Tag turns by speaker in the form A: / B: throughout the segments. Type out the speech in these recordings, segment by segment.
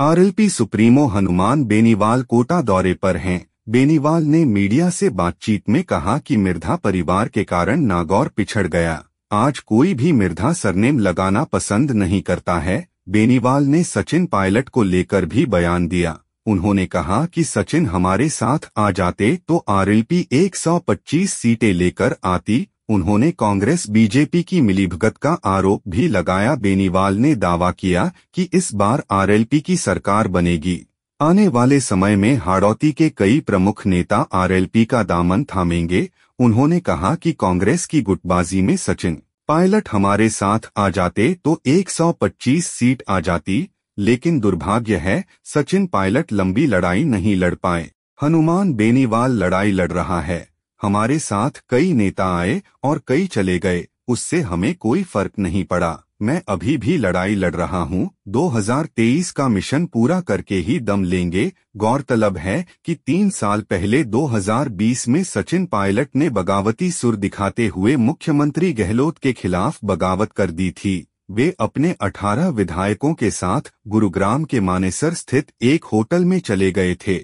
A: RLP supremo Hanuman Beniwal Kota दौरे पर हैं बेनीवाल ने मीडिया से बातचीत में कहा कि मिर्धा परिवार के कारण नागौर पिछड़ गया आज कोई भी मिर्धा सरनेम लगाना पसंद नहीं करता है बेनीवाल ने सचिन पायलट को लेकर भी बयान दिया उन्होंने कहा कि सचिन हमारे साथ आ जाते तो आरएलपी 125 सीटें लेकर आती उन्होंने कांग्रेस बीजेपी की मिलीभगत का आरोप भी लगाया बेनीवाल ने दावा किया कि इस बार आरएलपी की सरकार बनेगी आने वाले समय में हाड़ौती के कई प्रमुख नेता आरएलपी का दामन थामेंगे उन्होंने कहा कि कांग्रेस की गुटबाजी में सचिन पायलट हमारे साथ आ जाते तो 125 सीट आ जाती लेकिन दुर्भाग्य है सचिन पायलट लंबी लड़ाई नहीं लड़ पाए हनुमान बेनीवाल लड़ाई लड़ रहा है हमारे साथ कई नेता आए और कई चले गए उससे हमें कोई फर्क नहीं पड़ा मैं अभी भी लड़ाई लड़ रहा हूं 2023 का मिशन पूरा करके ही दम लेंगे गौरतलब है कि तीन साल पहले 2020 में सचिन पायलट ने बगावती सुर दिखाते हुए मुख्यमंत्री गहलोत के खिलाफ बगावत कर दी थी वे अपने 18 विधायकों के साथ गुरुग्राम के मानेसर स्थित एक होटल में चले गए थे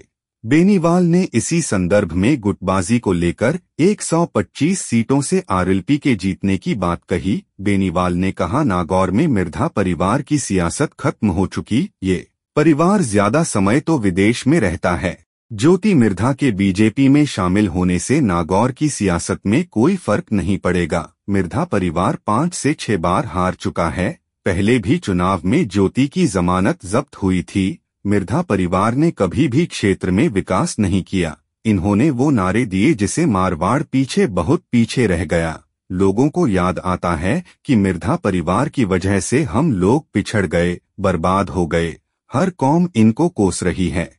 A: बेनीवाल ने इसी संदर्भ में गुटबाजी को लेकर 125 सीटों से आरएलपी के जीतने की बात कही बेनीवाल ने कहा नागौर में मिर्धा परिवार की सियासत खत्म हो चुकी ये परिवार ज्यादा समय तो विदेश में रहता है ज्योति मिर्धा के बीजेपी में शामिल होने से नागौर की सियासत में कोई फर्क नहीं पड़ेगा मिर्धा परिवार पाँच से छह बार हार चुका है पहले भी चुनाव में ज्योति की जमानत जब्त हुई थी मिर्धा परिवार ने कभी भी क्षेत्र में विकास नहीं किया इन्होंने वो नारे दिए जिसे मारवाड़ पीछे बहुत पीछे रह गया लोगों को याद आता है कि मिर्धा परिवार की वजह से हम लोग पिछड़ गए बर्बाद हो गए हर कौम इनको कोस रही है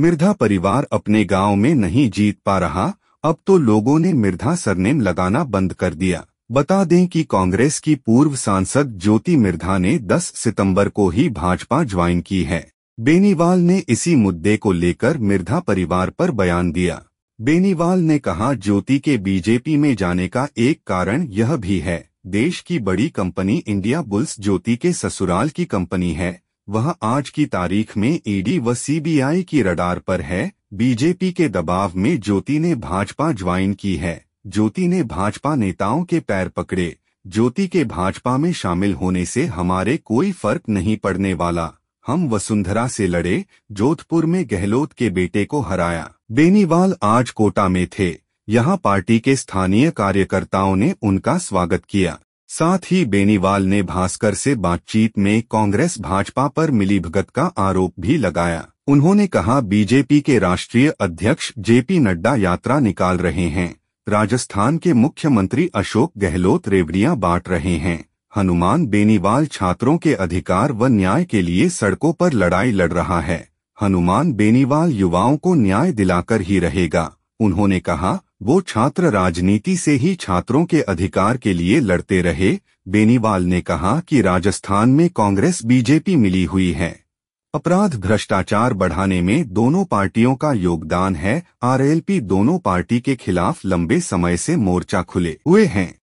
A: मिर्धा परिवार अपने गांव में नहीं जीत पा रहा अब तो लोगों ने मिर्धा सरनेम लगाना बंद कर दिया बता दें कि कांग्रेस की पूर्व सांसद ज्योति मिर्धा ने 10 सितंबर को ही भाजपा ज्वाइन की है बेनीवाल ने इसी मुद्दे को लेकर मिर्धा परिवार पर बयान दिया बेनीवाल ने कहा ज्योति के बीजेपी में जाने का एक कारण यह भी है देश की बड़ी कंपनी इंडिया बुल्स ज्योति के ससुराल की कंपनी है वह आज की तारीख में ईडी व सीबीआई की रडार पर है बीजेपी के दबाव में ज्योति ने भाजपा ज्वाइन की है ज्योति ने भाजपा नेताओं के पैर पकड़े ज्योति के भाजपा में शामिल होने से हमारे कोई फर्क नहीं पड़ने वाला हम वसुंधरा से लड़े जोधपुर में गहलोत के बेटे को हराया बेनीवाल आज कोटा में थे यहां पार्टी के स्थानीय कार्यकर्ताओं ने उनका स्वागत किया साथ ही बेनीवाल ने भास्कर से बातचीत में कांग्रेस भाजपा पर मिलीभगत का आरोप भी लगाया उन्होंने कहा बीजेपी के राष्ट्रीय अध्यक्ष जेपी नड्डा यात्रा निकाल रहे हैं राजस्थान के मुख्यमंत्री अशोक गहलोत रेवड़ियां बांट रहे हैं हनुमान बेनीवाल छात्रों के अधिकार व न्याय के लिए सड़कों पर लड़ाई लड़ रहा है हनुमान बेनीवाल युवाओं को न्याय दिलाकर ही रहेगा उन्होंने कहा वो छात्र राजनीति से ही छात्रों के अधिकार के लिए लड़ते रहे बेनीवाल ने कहा कि राजस्थान में कांग्रेस बीजेपी मिली हुई है अपराध भ्रष्टाचार बढ़ाने में दोनों पार्टियों का योगदान है आरएलपी दोनों पार्टी के खिलाफ लंबे समय से मोर्चा खुले हुए हैं